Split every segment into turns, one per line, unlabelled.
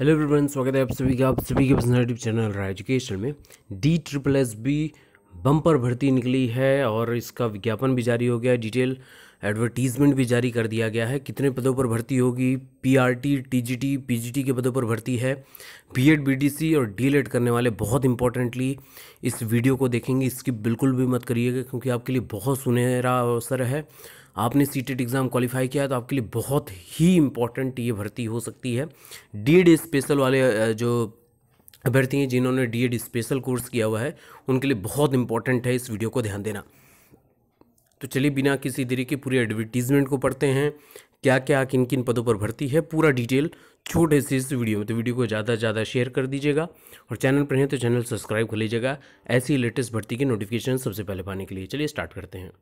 hello everyone स्वागत है आप सभी का आप सभी के पसंद चैनल रहा एजुकेशन में D triple S B bumper भर्ती निकली है और इसका विज्ञापन भी जारी हो गया है डिटेल एडवर्टीजमेंट भी जारी कर दिया गया है कितने पदों पर भर्ती होगी पीआरटी, टीजीटी, पीजीटी के पदों पर भर्ती है बीएड, बीडीसी और डीएलएड करने वाले बहुत इंपॉर्टेंटली इस वीडियो को देखेंगे इसकी बिल्कुल भी मत करिएगा क्योंकि आपके लिए बहुत सुनहरा अवसर है आपने सी एग्ज़ाम क्वालिफाई किया है तो आपके लिए बहुत ही इंपॉर्टेंट ये भर्ती हो सकती है डी स्पेशल e वाले जो अभ्यर्थी हैं जिन्होंने एड स्पेशल कोर्स किया हुआ है उनके लिए बहुत इंपॉर्टेंट है इस वीडियो को ध्यान देना तो चलिए बिना किसी देरी के पूरे एडवर्टीजमेंट को पढ़ते हैं क्या क्या किन किन पदों पर भर्ती है पूरा डिटेल छोटे से इस वीडियो में तो वीडियो को ज़्यादा से ज़्यादा शेयर कर दीजिएगा और चैनल पर हैं तो चैनल सब्सक्राइब कर लीजिएगा ऐसी लेटेस्ट भर्ती की नोटिफिकेशन सबसे पहले पाने के लिए चलिए स्टार्ट करते हैं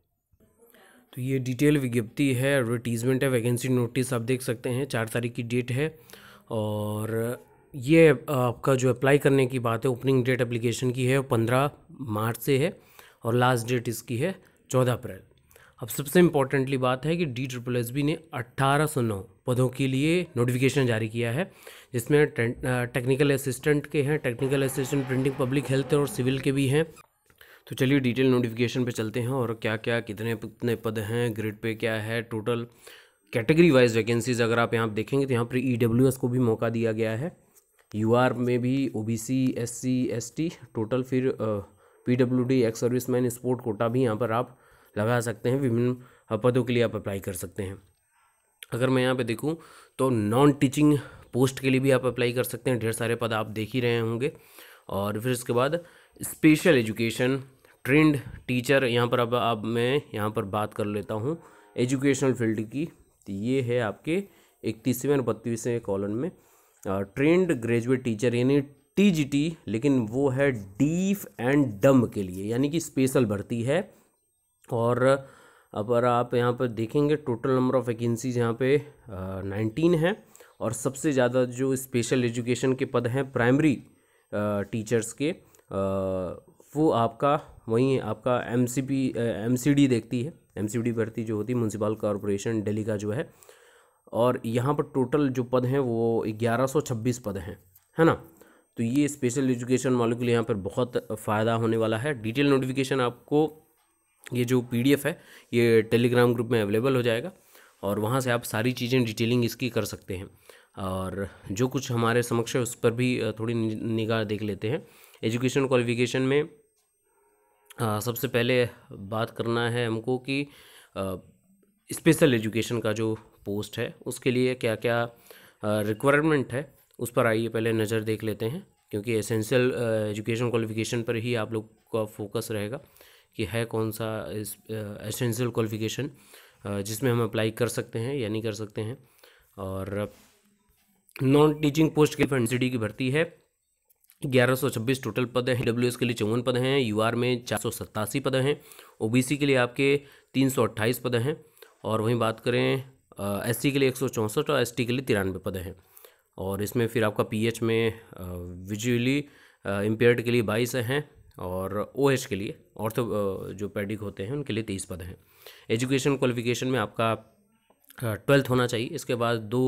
तो ये डिटेल विज्ञप्ति है एडवर्टीज़मेंट है वैकेंसी नोटिस आप देख सकते हैं चार तारीख की डेट है और ये आपका जो अप्लाई करने की बात है ओपनिंग डेट एप्लीकेशन की है पंद्रह मार्च से है और लास्ट डेट इसकी है चौदह अप्रैल अब सबसे इम्पॉर्टेंटली बात है कि डी ट्रिपल एस बी ने अट्ठारह सौ नौ पदों के लिए नोटिफिकेशन जारी किया है जिसमें टेक्निकल असिस्टेंट के हैं technical assistant printing public health और सिविल के भी हैं तो चलिए डिटेल नोटिफिकेशन पे चलते हैं और क्या क्या कितने कितने पद हैं ग्रेड पे क्या है टोटल कैटेगरी वाइज वैकेंसीज अगर आप यहाँ देखेंगे तो यहाँ पर ई e को भी मौका दिया गया है यू में भी O B C S C S T total फिर P W D ex serviceman sport quota भी यहाँ पर आप लगा सकते हैं विभिन्न पदों के लिए आप अप्लाई कर सकते हैं अगर मैं यहाँ पे देखूँ तो नॉन टीचिंग पोस्ट के लिए भी आप अप्लाई कर सकते हैं ढेर सारे पद आप देख ही रहे होंगे और फिर उसके बाद स्पेशल एजुकेशन ट्रेंड टीचर यहाँ पर अब अब मैं यहाँ पर बात कर लेता हूँ एजुकेशनल फील्ड की तो ये है आपके इकतीसवें और बत्तीसवें कॉलन में ट्रेंड ग्रेजुएट टीचर यानी टीजीटी लेकिन वो है डीफ एंड डम के लिए यानी कि स्पेशल भर्ती है और अगर आप यहाँ पर देखेंगे टोटल नंबर ऑफ़ वैकेंसीज यहाँ पे नाइनटीन है और सबसे ज़्यादा जो स्पेशल एजुकेशन के पद हैं प्राइमरी टीचर्स के वो आपका वहीं आपका M C P M C D देखती है एम सी डी भर्ती जो होती है म्यूनसिपल कॉरपोरेशन डेली का जो है और यहाँ पर टोटल जो पद हैं वो ग्यारह सौ छब्बीस पद हैं है ना तो ये स्पेशल एजुकेशन वालों के लिए यहाँ पर बहुत फ़ायदा होने वाला है डिटेल नोटिफिकेशन आपको ये जो पीडीएफ है ये टेलीग्राम ग्रुप में अवेलेबल हो जाएगा और वहाँ से आप सारी चीज़ें डिटेलिंग इसकी कर सकते हैं और जो कुछ हमारे समक्ष है उस पर भी थोड़ी निगाह देख लेते हैं एजुकेशन क्वालिफिकेशन में आ, सबसे पहले बात करना है हमको कि स्पेशल एजुकेशन का जो पोस्ट है उसके लिए क्या क्या रिक्वायरमेंट है उस पर आइए पहले नज़र देख लेते हैं क्योंकि एसेंशियल एजुकेशन क्वालिफिकेशन पर ही आप लोग का फोकस रहेगा कि है कौन सा एसेंशियल क्वालिफिकेशन जिसमें हम अप्लाई कर सकते हैं या नहीं कर सकते हैं और नॉन टीचिंग पोस्ट के एन की भर्ती है ग्यारह टोटल पद हैं डब्ल्यू के लिए चौवन पद हैं यू में चार पद हैं ओ के लिए आपके तीन पद हैं और वहीं बात करें एस के लिए एक और एस के लिए तिरानवे पद हैं और इसमें फिर आपका पी में विजुअली इम्पेयर्ड के लिए बाईस हैं और ओ OH के लिए ऑर्थो जो पैडिक होते हैं उनके लिए तेईस पद हैं एजुकेशन क्वालिफिकेशन में आपका ट्वेल्थ होना चाहिए इसके बाद दो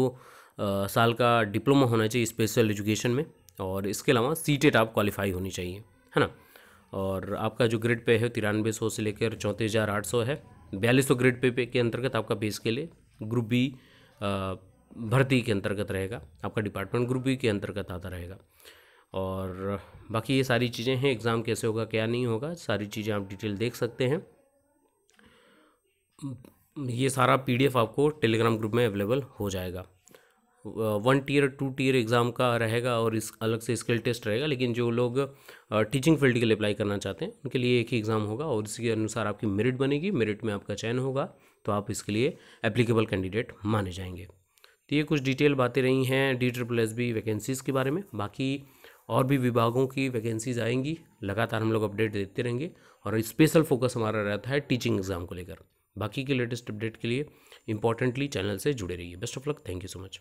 साल का डिप्लोमा होना चाहिए स्पेशल एजुकेशन में और इसके अलावा सीटेट आप क्वालिफाई होनी चाहिए है ना और आपका जो ग्रेड पे है तिरानवे सौ से लेकर चौंतीस हज़ार आठ सौ है बयालीस सौ ग्रेड पे, पे के अंतर्गत आपका बेस के लिए ग्रुप बी भर्ती के अंतर्गत रहेगा आपका डिपार्टमेंट ग्रुप बी के अंतर्गत आता रहेगा और बाकी ये सारी चीज़ें हैं एग्ज़ाम कैसे होगा क्या नहीं होगा सारी चीज़ें आप डिटेल देख सकते हैं ये सारा पीडीएफ आपको टेलीग्राम ग्रुप में अवेलेबल हो जाएगा one tier two tier exam का रहेगा और इस अलग से स्किल टेस्ट रहेगा लेकिन जो लोग टीचिंग फील्ड के लिए अप्लाई करना चाहते हैं उनके लिए एक ही एग्ज़ाम होगा और इसके अनुसार आपकी मेरिट बनेगी मेरिट में आपका चयन होगा तो आप इसके लिए एप्लीकेबल कैंडिडेट माने जाएंगे तो ये कुछ डिटेल बातें रही हैं D triple S B vacancies के बारे में बाकी और भी विभागों की वैकेंसीज़ आएंगी लगातार हम लोग अपडेट देते रहेंगे और स्पेशल फोकस हमारा रहता है टीचिंग एग्ज़ाम को लेकर बाकी के लेटेस्ट अपडेट के लिए इंपॉर्टेंटली चैनल से जुड़े रहिए best of luck thank you so much